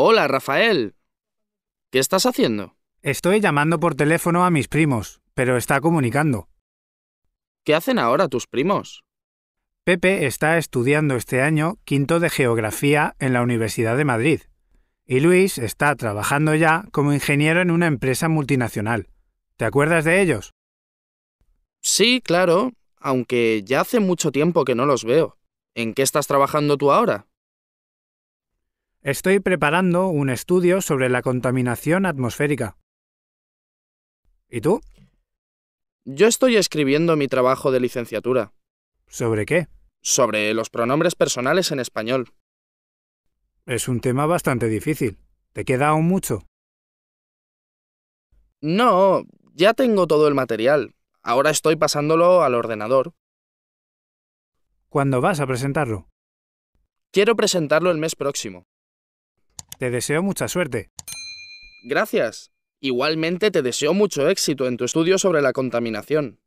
Hola, Rafael. ¿Qué estás haciendo? Estoy llamando por teléfono a mis primos, pero está comunicando. ¿Qué hacen ahora tus primos? Pepe está estudiando este año quinto de Geografía en la Universidad de Madrid. Y Luis está trabajando ya como ingeniero en una empresa multinacional. ¿Te acuerdas de ellos? Sí, claro, aunque ya hace mucho tiempo que no los veo. ¿En qué estás trabajando tú ahora? Estoy preparando un estudio sobre la contaminación atmosférica. ¿Y tú? Yo estoy escribiendo mi trabajo de licenciatura. ¿Sobre qué? Sobre los pronombres personales en español. Es un tema bastante difícil. ¿Te queda aún mucho? No, ya tengo todo el material. Ahora estoy pasándolo al ordenador. ¿Cuándo vas a presentarlo? Quiero presentarlo el mes próximo. Te deseo mucha suerte. Gracias. Igualmente te deseo mucho éxito en tu estudio sobre la contaminación.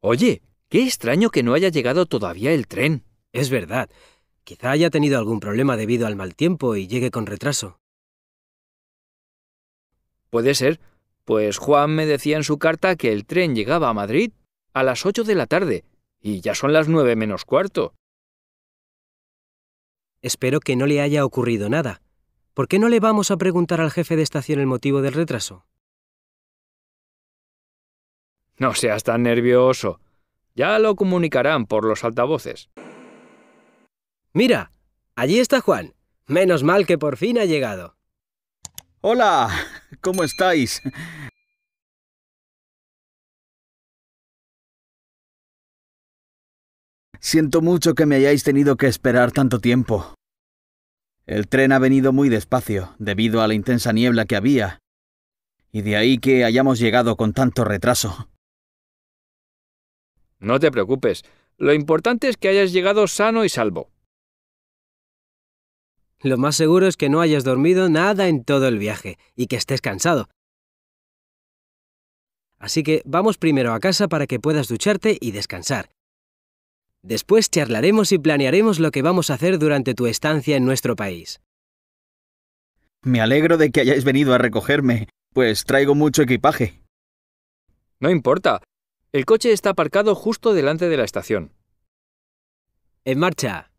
Oye, qué extraño que no haya llegado todavía el tren. Es verdad. Quizá haya tenido algún problema debido al mal tiempo y llegue con retraso. Puede ser, pues Juan me decía en su carta que el tren llegaba a Madrid a las 8 de la tarde, y ya son las nueve menos cuarto. Espero que no le haya ocurrido nada. ¿Por qué no le vamos a preguntar al jefe de estación el motivo del retraso? No seas tan nervioso. Ya lo comunicarán por los altavoces. Mira, allí está Juan. Menos mal que por fin ha llegado. Hola. ¿Cómo estáis? Siento mucho que me hayáis tenido que esperar tanto tiempo. El tren ha venido muy despacio, debido a la intensa niebla que había, y de ahí que hayamos llegado con tanto retraso. No te preocupes, lo importante es que hayas llegado sano y salvo. Lo más seguro es que no hayas dormido nada en todo el viaje y que estés cansado. Así que vamos primero a casa para que puedas ducharte y descansar. Después charlaremos y planearemos lo que vamos a hacer durante tu estancia en nuestro país. Me alegro de que hayáis venido a recogerme, pues traigo mucho equipaje. No importa. El coche está aparcado justo delante de la estación. En marcha.